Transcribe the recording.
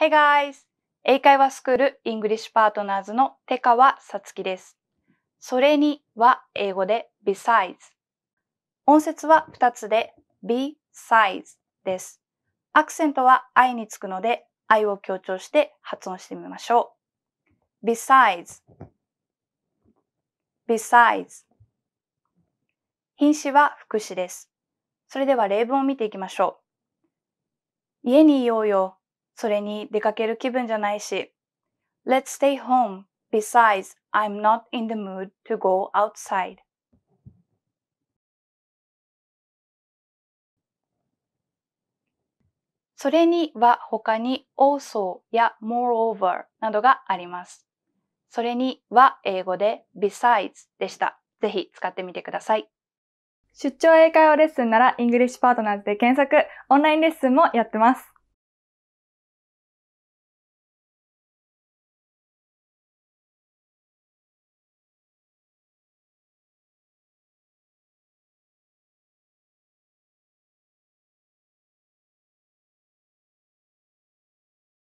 Hey guys! 英会話スクール English Partners の手川さつきです。それには英語で besides。音節は2つで besides です。アクセントは i につくので i を強調して発音してみましょう。besides besides 品詞は副詞です。それでは例文を見ていきましょう。家にいようよ。それに出かける気分じゃないし。Let's stay home. Besides, I'm not in the mood to go outside. それには他に also や moreover などがあります。それには英語で besides でした。ぜひ使ってみてください。出張英会話レッスンならイングリッシュパートナーズで検索、オンラインレッスンもやってます。